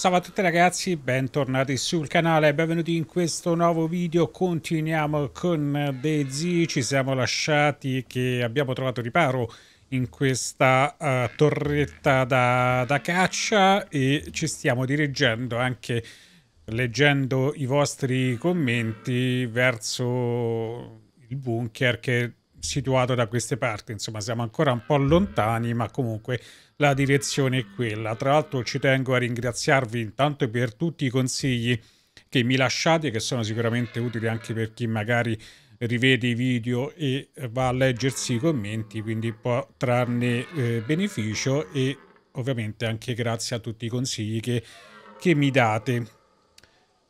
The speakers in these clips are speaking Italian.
Salve a tutti ragazzi, bentornati sul canale, benvenuti in questo nuovo video, continuiamo con DayZ, ci siamo lasciati che abbiamo trovato riparo in questa uh, torretta da, da, caccia e ci stiamo dirigendo anche leggendo i vostri commenti verso il bunker che è situato da queste parti, insomma siamo ancora un po' lontani ma comunque la direzione è quella. Tra l'altro ci tengo a ringraziarvi intanto per tutti i consigli che mi lasciate, che sono sicuramente utili anche per chi magari rivede i video e va a leggersi i commenti, quindi può trarne eh, beneficio e ovviamente anche grazie a tutti i consigli che, che mi date.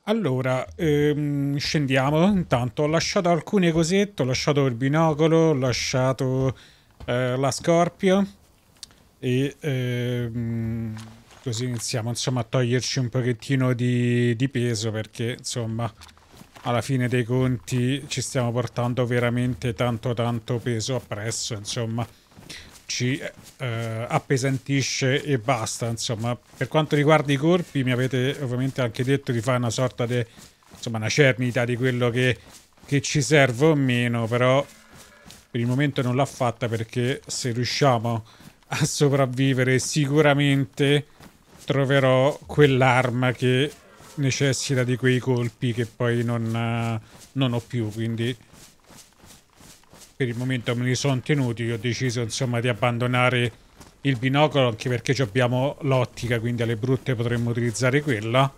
Allora, ehm, scendiamo. Intanto ho lasciato alcune cosette, ho lasciato il binocolo, ho lasciato eh, la scorpio e ehm, così iniziamo insomma a toglierci un pochettino di, di peso perché insomma alla fine dei conti ci stiamo portando veramente tanto tanto peso appresso insomma ci eh, appesantisce e basta insomma per quanto riguarda i corpi mi avete ovviamente anche detto di fare una sorta di insomma una cernita di quello che, che ci serve o meno però per il momento non l'ha fatta perché se riusciamo a sopravvivere. Sicuramente troverò quell'arma che necessita di quei colpi che poi non, eh, non ho più. Quindi per il momento me li sono tenuti. Ho deciso insomma di abbandonare il binocolo anche perché abbiamo l'ottica, quindi alle brutte potremmo utilizzare quella.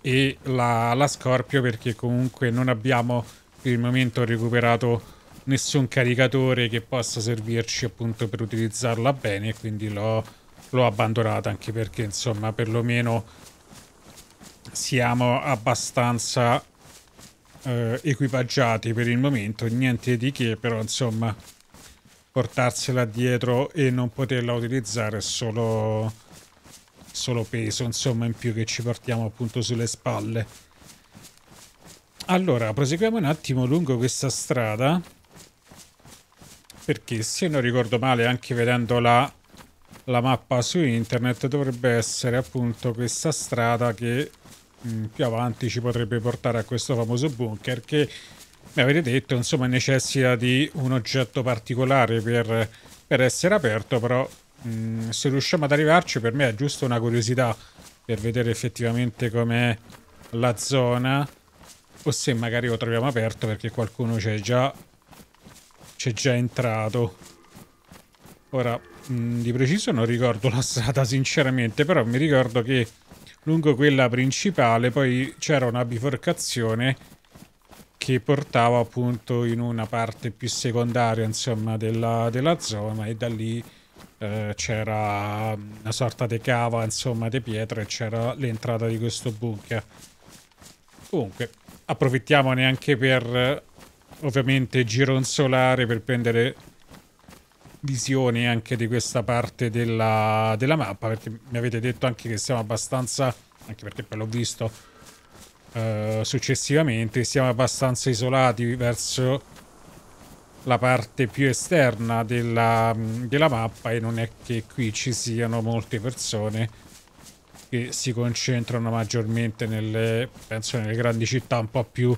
E la, la Scorpio perché comunque non abbiamo per il momento recuperato nessun caricatore che possa servirci appunto per utilizzarla bene, e quindi l'ho, abbandonata anche perché insomma perlomeno siamo abbastanza eh, equipaggiati per il momento, niente di che, però insomma portarsela dietro e non poterla utilizzare è solo, solo peso insomma in più che ci portiamo appunto sulle spalle. Allora, proseguiamo un attimo lungo questa strada perché se non ricordo male anche vedendo la, la mappa su internet dovrebbe essere appunto questa strada che mh, mm, più avanti ci potrebbe portare a questo famoso bunker che mi avete detto insomma necessita di un oggetto particolare per, per essere aperto però mh, mm, se riusciamo ad arrivarci per me è giusto una curiosità per vedere effettivamente com'è la zona o se magari lo troviamo aperto perché qualcuno c'è già c'è già entrato. Ora, mh, mm, di preciso non ricordo la strada sinceramente, però mi ricordo che lungo quella principale poi c'era una biforcazione che portava appunto in una parte più secondaria insomma della, della zona e da lì eh, c'era una sorta di cava insomma di pietra e c'era l'entrata di questo bunker comunque approfittiamone anche per ovviamente gironzolare per prendere visioni anche di questa parte della, della mappa perché mi avete detto anche che siamo abbastanza anche perché poi l'ho visto eh, successivamente siamo abbastanza isolati verso la parte più esterna della, della mappa e non è che qui ci siano molte persone che si concentrano maggiormente nelle, penso nelle grandi città un po' più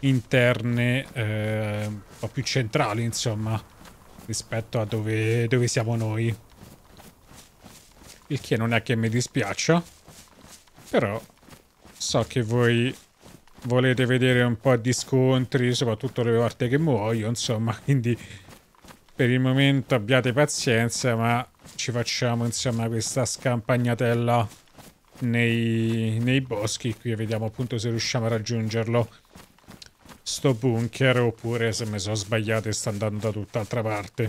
interne eh, un po' più centrali, insomma, rispetto a dove, dove siamo noi. Il che non è che mi dispiace, però so che voi volete vedere un po' di scontri, soprattutto le volte che muoio, insomma, quindi per il momento abbiate pazienza, ma ci facciamo insomma questa scampagnatella nei, nei boschi qui e vediamo appunto se riusciamo a raggiungerlo sto bunker oppure se mi sono sbagliato e sta andando da tutt'altra parte.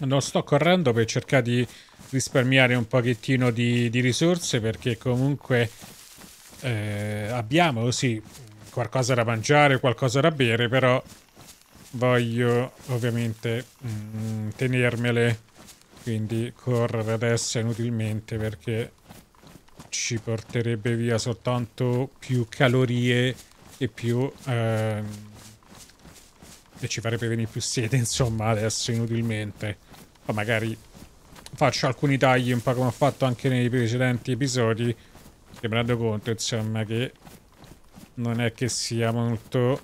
Non sto correndo per cercare di risparmiare un pochettino di, di risorse perché comunque eh, abbiamo sì qualcosa da mangiare, qualcosa da bere, però voglio ovviamente mh, mm, tenermele quindi correre adesso inutilmente perché ci porterebbe via soltanto più calorie e più ehm, e ci farebbe venire più sete insomma adesso inutilmente ma magari faccio alcuni tagli un po' come ho fatto anche nei precedenti episodi che mi rendo conto insomma che non è che sia molto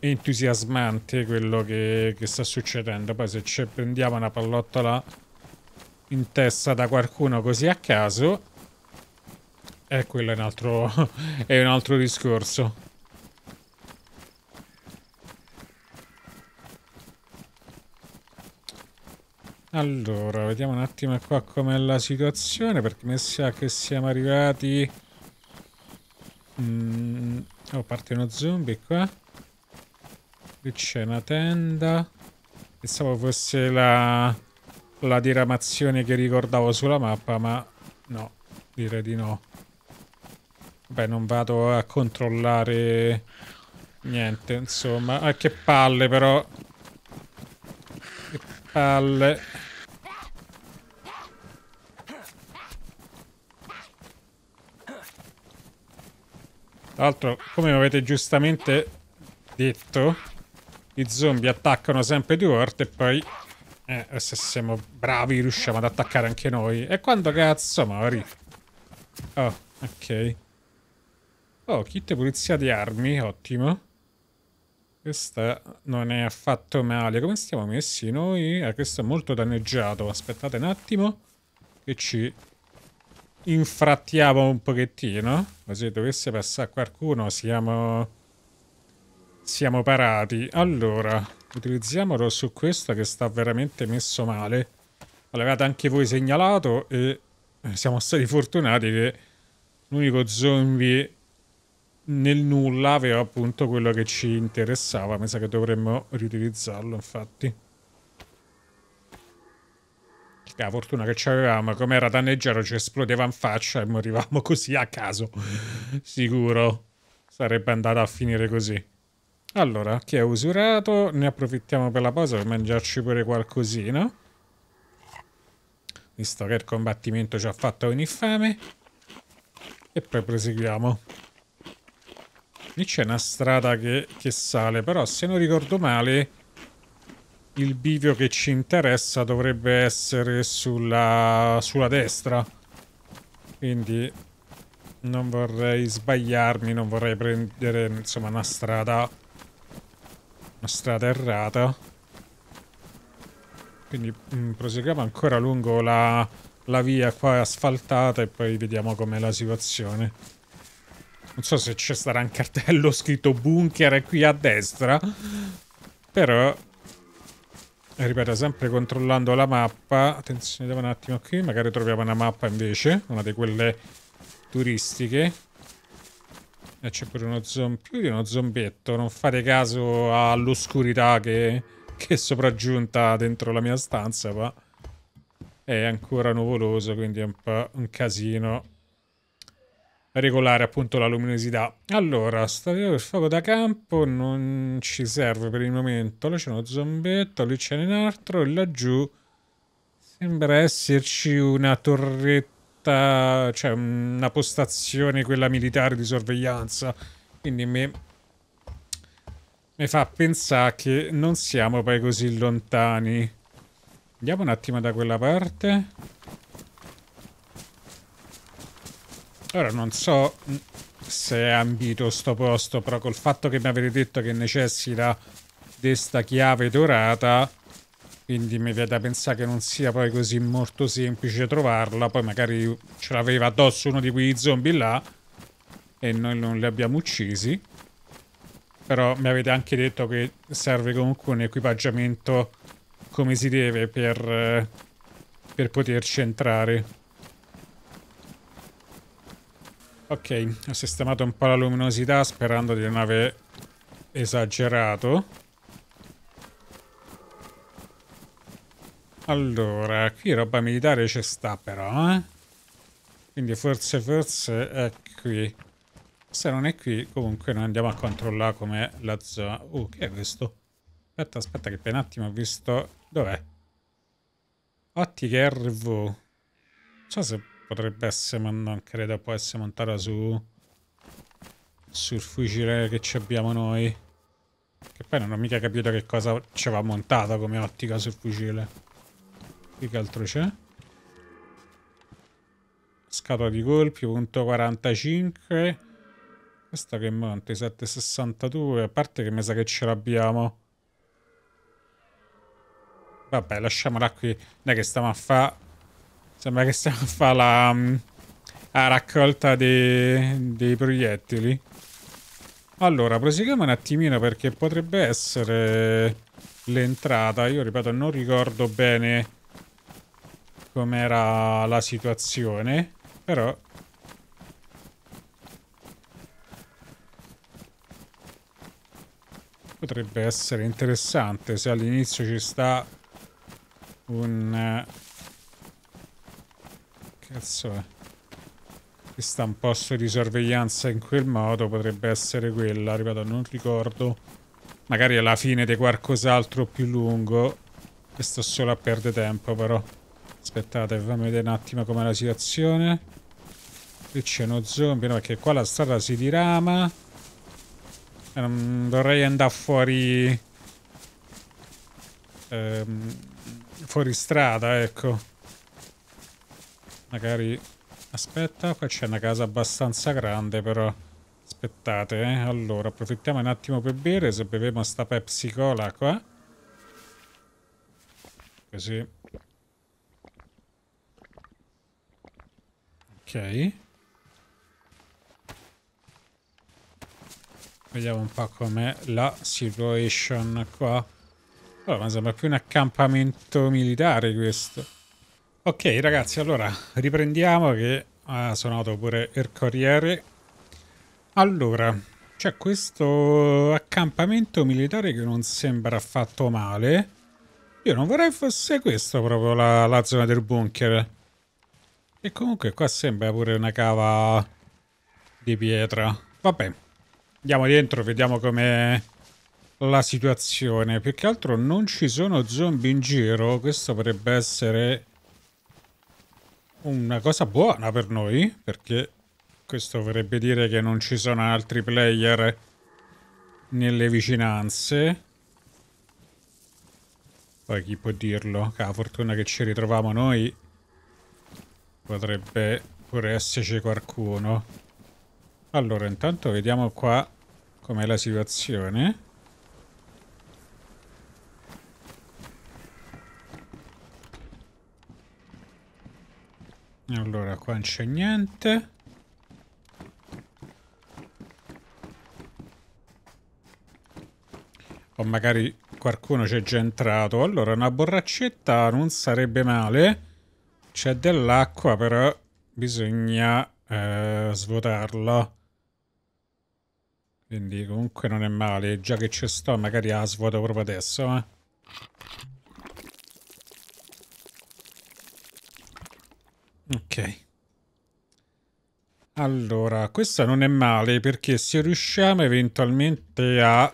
entusiasmante quello che, che sta succedendo poi se ci prendiamo una pallottola in testa da qualcuno così a caso eh, quello è un altro, è un altro discorso. Allora, vediamo un attimo qua com'è la situazione, perché mi sa che siamo arrivati... Mm, oh, parte uno zombie qua. Qui c'è una tenda. Pensavo fosse la, la diramazione che ricordavo sulla mappa, ma no, direi di no. Beh, non vado a controllare niente, insomma. Ah, che palle, però. Che palle. Tra l'altro, come avete giustamente detto, i zombie attaccano sempre due volte e poi... Eh, se siamo bravi riusciamo ad attaccare anche noi. E quando cazzo mori? Oh, ok. Oh, kit pulizia di armi, ottimo. Questa non è affatto male. Come stiamo messi noi? Eh, questo è molto danneggiato. Aspettate un attimo che ci infrattiamo un pochettino. Ma se dovesse passare qualcuno siamo... siamo parati. Allora, utilizziamolo su questo che sta veramente messo male. L'avevate anche voi segnalato e siamo stati fortunati che l'unico zombie nel nulla aveva appunto quello che ci interessava. Mi sa che dovremmo riutilizzarlo, infatti. La fortuna che c'avevamo, come era danneggiato ci esplodeva in faccia e morivamo così a caso. Sicuro sarebbe andato a finire così. Allora, chi è usurato? Ne approfittiamo per la pausa per mangiarci pure qualcosina. Visto che il combattimento ci ha fatto ogni fame. E poi proseguiamo. Lì c'è una strada che, che sale, però se non ricordo male il bivio che ci interessa dovrebbe essere sulla, sulla destra. Quindi non vorrei sbagliarmi, non vorrei prendere insomma una strada una strada errata. Quindi mh, mm, proseguiamo ancora lungo la, la via qua asfaltata e poi vediamo com'è la situazione. Non so se ci sarà un cartello scritto bunker qui a destra. Però... Eh, ripeto, sempre controllando la mappa. Attenzione, vediamo un attimo qui. Magari troviamo una mappa invece. Una di quelle turistiche. E eh, c'è pure uno zombie. Più di uno zombietto. Non fate caso all'oscurità che, che è sopraggiunta dentro la mia stanza, ma... È ancora nuvoloso, quindi è un po' un casino regolare appunto la luminosità. Allora, stadio il fuoco da campo non ci serve per il momento. Là c'è uno zombetto, lì c'è un altro e laggiù sembra esserci una torretta, cioè una postazione quella militare di sorveglianza. Quindi mi, mi fa pensare che non siamo poi così lontani. Andiamo un attimo da quella parte. Ora non so mm, se è ambito sto posto, però col fatto che mi avete detto che necessita di questa chiave dorata, quindi mi viene da pensare che non sia poi così molto semplice trovarla, poi magari ce l'aveva addosso uno di quei zombie là e noi non li abbiamo uccisi. Però mi avete anche detto che serve comunque un equipaggiamento come si deve per, eh, per poterci entrare. Ok, ho sistemato un po' la luminosità sperando di non aver esagerato. Allora, qui roba militare ci sta però, eh? Quindi forse, forse è qui. Se non è qui, comunque noi andiamo a controllare com'è la zona. Uh, che è questo? Aspetta, aspetta, che per un attimo ho visto... Dov'è? Ottiche RV. Non so se potrebbe essere, ma non credo può essere montata su sul fucile che ci abbiamo noi. Che poi non ho mica capito che cosa ci va montata come ottica sul fucile. Qui che altro c'è? Scatola di colpi, punto 45. Questa che monta, 762. A parte che mi sa che ce l'abbiamo. Vabbè, lasciamola qui. Non è che stiamo a fare Sembra che stiamo a fare la, mm, la raccolta dei, dei proiettili. Allora, proseguiamo un attimino perché potrebbe essere l'entrata. Io, ripeto, non ricordo bene com'era la situazione, però... Potrebbe essere interessante se all'inizio ci sta un eh, cazzo è. Eh. Questa un posto di sorveglianza in quel modo potrebbe essere quella, ripeto, non ricordo. Magari alla fine di qualcos'altro più lungo. Questo solo a perdere tempo però. Aspettate, fammi vedere un attimo com'è la situazione. Qui c'è uno zombie, no, perché qua la strada si dirama. Um, eh, dovrei andare fuori... Um, fuori strada, ecco. Magari... Aspetta, qua c'è una casa abbastanza grande però. Aspettate, eh. Allora, approfittiamo un attimo per bere. Se beviamo sta Pepsi Cola qua. Così. Ok. Vediamo un po' com'è la situation qua. Allora, ma sembra più un accampamento militare questo. Ok ragazzi, allora riprendiamo che ha ah, suonato pure il Corriere. Allora, c'è questo accampamento militare che non sembra affatto male. Io non vorrei fosse questa proprio la, la zona del bunker. E comunque qua sembra pure una cava di pietra. Vabbè, andiamo dentro, vediamo com'è la situazione. Più che altro non ci sono zombie in giro, questo potrebbe essere una cosa buona per noi, perché questo vorrebbe dire che non ci sono altri player nelle vicinanze. Poi chi può dirlo? la fortuna che ci ritroviamo noi potrebbe pure esserci qualcuno. Allora, intanto vediamo qua com'è la situazione. Allora, qua non c'è niente. O magari qualcuno c'è già entrato. Allora, una borraccetta non sarebbe male. C'è dell'acqua, però bisogna eh, svuotarla. Quindi comunque non è male. Già che ci sto, magari la svuoto proprio adesso, eh. Ok. Allora, questa non è male perché se riusciamo eventualmente a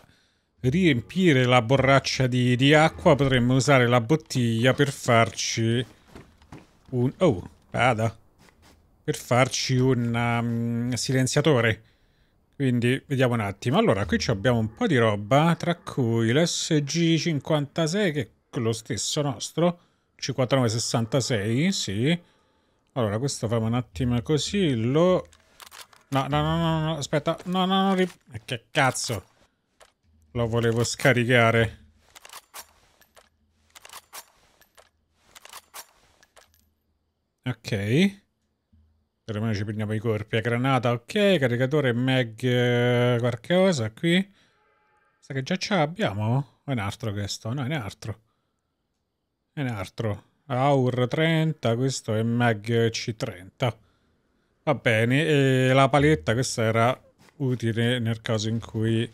riempire la borraccia di, di acqua potremmo usare la bottiglia per farci un... Oh, vada! Per farci un um, silenziatore. Quindi vediamo un attimo. Allora, qui abbiamo un po' di roba, tra cui l'SG56 che è lo stesso nostro, 5966, sì allora, questo facciamo un attimo così, lo... No, no, no, no, no, aspetta, no, no, no, rip... Eh, che cazzo? Lo volevo scaricare. Ok. Per me ci prendiamo i corpi a granata, ok, caricatore mag qualcosa eh, qualche cosa qui. Sa che già ce l'abbiamo? O è un altro questo? No, è un altro. È un altro. AUR 30, questo è MAG C30. Va bene, e la paletta questa era utile nel caso in cui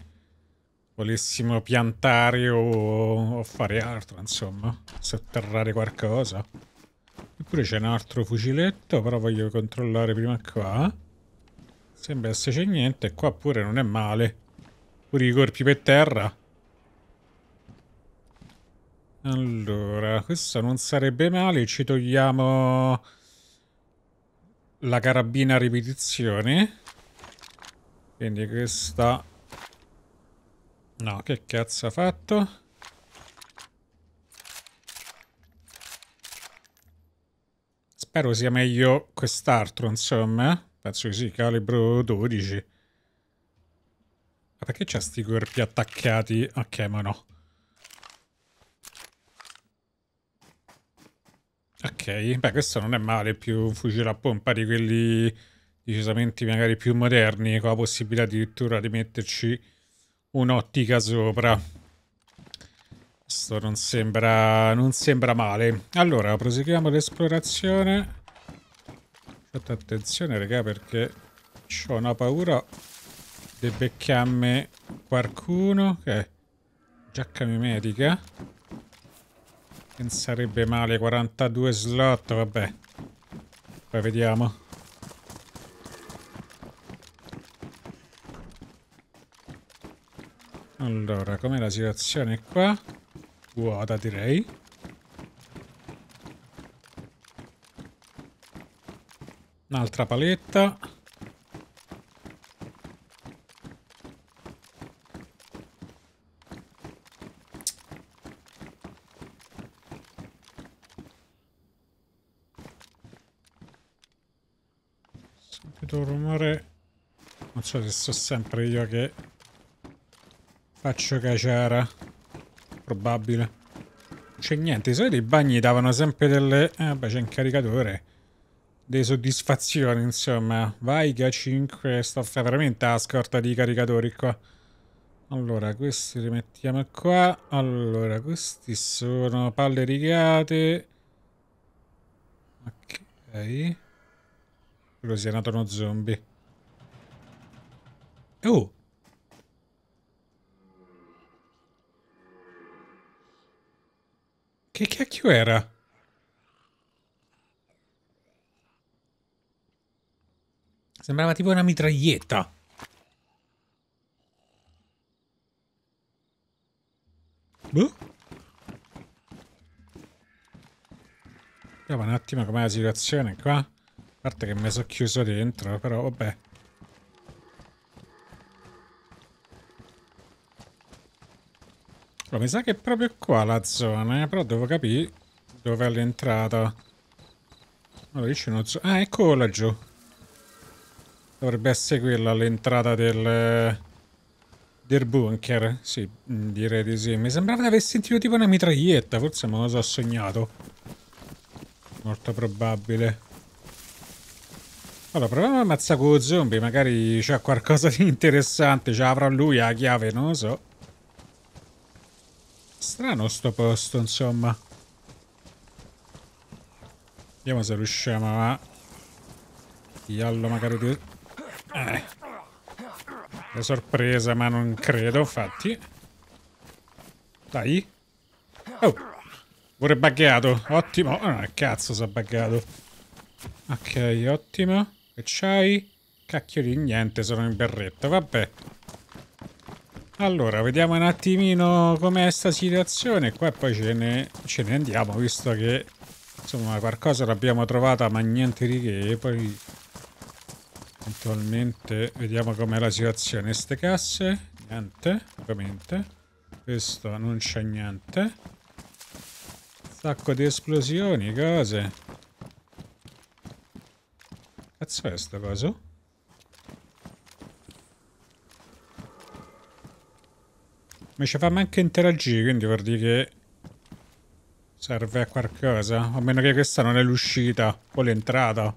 volessimo piantare o, o fare altro, insomma, sotterrare qualcosa. Eppure c'è un altro fuciletto, però voglio controllare prima qua. Sembra esserci niente, qua pure non è male. Pure i corpi per terra. Allora, questo non sarebbe male, ci togliamo la carabina a ripetizione. Quindi questa... No, che cazzo ha fatto? Spero sia meglio quest'altro, insomma. Penso che sì, calibro 12. Ma perché c'ha sti corpi attaccati? Ok, ma no. Ok, beh, questo non è male, più un fucile a pompa di quelli decisamente magari più moderni, con la possibilità addirittura di metterci un'ottica sopra. Questo non sembra, non sembra male. Allora, proseguiamo l'esplorazione. Fate attenzione, raga, perché ho una paura di beccarmi qualcuno. Ok, giacca mimetica. Non sarebbe male, 42 slot, vabbè. Poi vediamo. Allora, com'è la situazione qua? Vuota, direi. Un'altra paletta. cazzo se so sempre io che faccio caciara. Probabile. c'è niente, i soliti bagni davano sempre delle... eh, beh, c'è un caricatore. Dei soddisfazioni, insomma. Vaiga 5, sto veramente a scorta di caricatori qua. Allora, questi li mettiamo qua. Allora, questi sono palle rigate. Ok. Quello si è nato uno zombie. Oh! Che cacchio era? Sembrava tipo una mitraglietta. Boh. Vediamo un attimo com'è la situazione qua. A parte che mi sono chiuso dentro, però vabbè. Però mi sa che è proprio qua la zona, eh, però devo capire dove è l'entrata. Allora, lì c'è uno... Ah, ecco laggiù. Dovrebbe essere quella l'entrata del... Eh, del bunker? Sì, mm, direi di sì. Mi sembrava di aver sentito tipo una mitraglietta, forse me lo so sognato. Molto probabile. Allora, proviamo a ammazzare con lo zombie, magari c'è qualcosa di interessante, ce l'avrà lui la chiave, non lo so. Strano sto posto, insomma. Vediamo se riusciamo a... Pigliarlo magari due... Eh. La sorpresa, ma non credo, infatti. Dai. Oh. Pure buggato. Ottimo. Ah, cazzo, si è buggato. Ok, ottimo. Che c'hai? Cacchio di niente, sono in berretto. Vabbè. Allora, vediamo un attimino com'è sta situazione. Qua poi ce ne, ce ne andiamo, visto che insomma qualcosa l'abbiamo trovata, ma niente di che. Poi eventualmente vediamo com'è la situazione. Ste casse, niente, ovviamente. Questo non c'è niente. Sacco di esplosioni, cose. Cazzo è sta cosa? Mi ci fa manca interagire, quindi vuol dire che serve a qualcosa. A meno che questa non è l'uscita o l'entrata.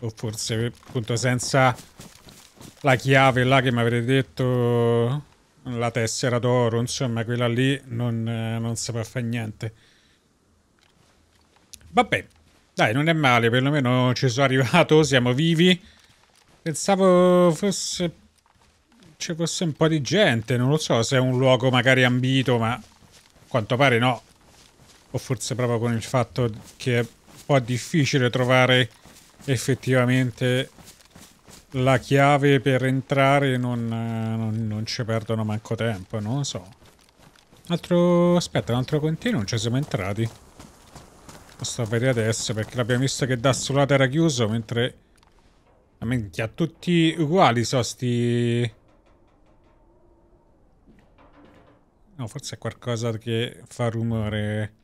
O forse appunto senza la chiave là che mi avrei detto la tessera d'oro, insomma, quella lì non, non si può fare niente. Vabbè, dai, non è male, perlomeno ci sono arrivato, siamo vivi. Pensavo fosse ci fosse un po' di gente. Non lo so se è un luogo magari ambito, ma a quanto pare no. O forse proprio con il fatto che è un po' difficile trovare effettivamente la chiave per entrare non, non, non ci perdono manco tempo, non lo so. Altro... aspetta, un altro continuo, non ci siamo entrati. Lo sto a vedere adesso perché l'abbiamo visto che da sul era chiuso mentre... A tutti uguali so sti... No, forse è qualcosa che fa rumore.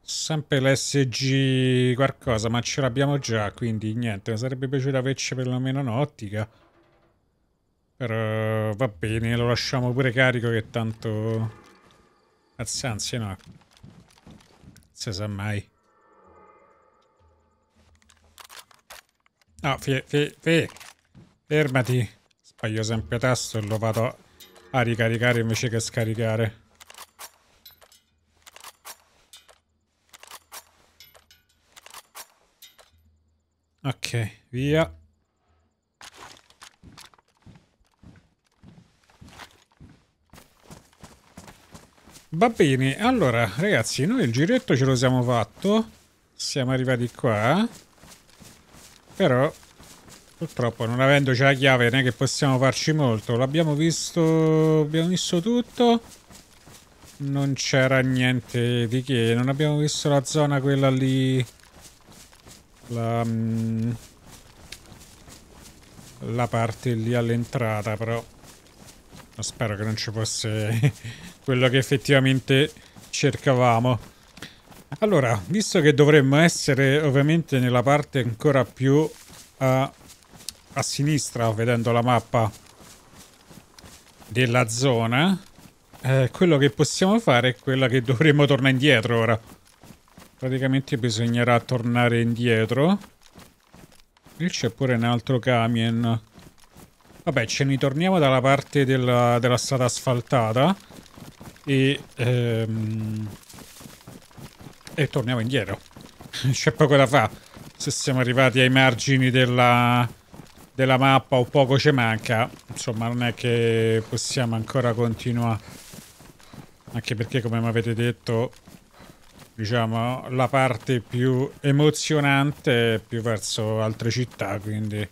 Sempre l'SG qualcosa, ma ce l'abbiamo già, quindi niente. Mi sarebbe piaciuto averci perlomeno un'ottica. Però va bene, lo lasciamo pure carico che tanto... Anzi, anzi no. Non si sa mai. No, ah, fe, fe, fe. Fermati. Sbaglio sempre tasto e lo vado a ricaricare invece che a scaricare. Ok, via. Va bene, allora ragazzi, noi il giretto ce lo siamo fatto. Siamo arrivati qua. Però Purtroppo non avendoci la chiave non è che possiamo farci molto. L'abbiamo visto, abbiamo visto tutto. Non c'era niente di che. Non abbiamo visto la zona quella lì. La, mm, la parte lì all'entrata però. Spero che non ci fosse quello che effettivamente cercavamo. Allora, visto che dovremmo essere ovviamente nella parte ancora più... Uh, a sinistra, vedendo la mappa della zona, eh, quello che possiamo fare è quella che dovremmo tornare indietro ora. Praticamente bisognerà tornare indietro. Lì c'è pure un altro camion. Vabbè, ce ne torniamo dalla parte della, della strada asfaltata e, ehm, e torniamo indietro. c'è poco da fare. Se siamo arrivati ai margini della, della mappa o poco ci manca insomma non è che possiamo ancora continuare anche perché come mi avete detto diciamo la parte più emozionante è più verso altre città quindi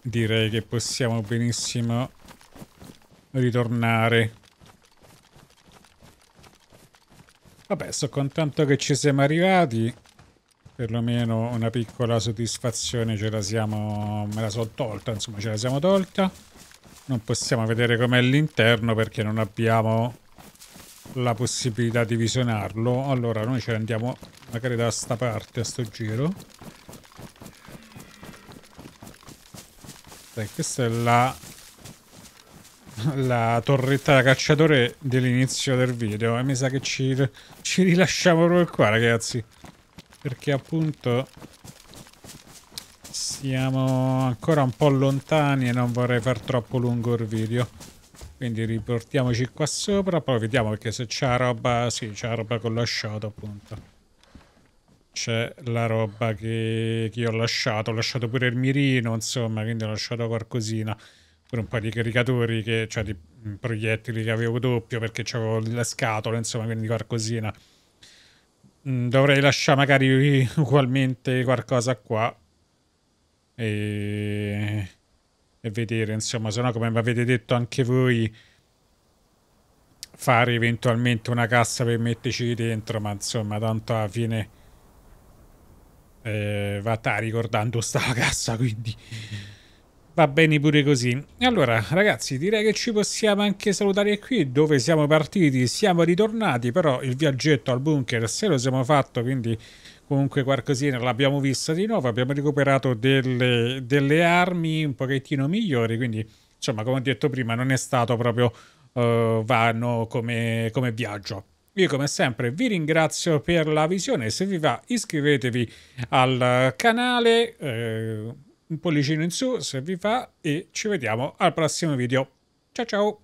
direi che possiamo benissimo ritornare vabbè sono contento che ci siamo arrivati perlomeno una piccola soddisfazione ce la siamo me la sono tolta insomma ce la siamo tolta non possiamo vedere com'è l'interno perché non abbiamo la possibilità di visionarlo allora noi ce ne andiamo magari da sta parte a sto giro Dai, questa è la la torretta da cacciatore dell'inizio del video e mi sa che ci, ci rilasciamo proprio qua ragazzi perché appunto siamo ancora un po' lontani e non vorrei far troppo lungo il video quindi riportiamoci qua sopra poi vediamo perché se c'è roba sì c'è roba che ho lasciato appunto c'è la roba che, che, io ho lasciato ho lasciato pure il mirino insomma quindi ho lasciato qualcosina pure un po' di caricatori che, cioè di mm, proiettili che avevo doppio perché avevo la scatola insomma quindi qualcosina Mm, dovrei lasciare magari ugualmente qualcosa qua e, e vedere insomma se no come mi avete detto anche voi fare eventualmente una cassa per metterci dentro ma insomma tanto alla fine eh, va ricordando sta cassa quindi Va bene pure così. Allora, ragazzi, direi che ci possiamo anche salutare qui dove siamo partiti. Siamo ritornati, però il viaggetto al bunker se lo siamo fatto, quindi comunque qualcosina l'abbiamo vista di nuovo. Abbiamo recuperato delle, delle, armi un pochettino migliori, quindi insomma, come ho detto prima, non è stato proprio uh, vano come, come viaggio. Io come sempre vi ringrazio per la visione, se vi va iscrivetevi al canale... Eh, un pollicino in su se vi fa e ci vediamo al prossimo video. Ciao ciao!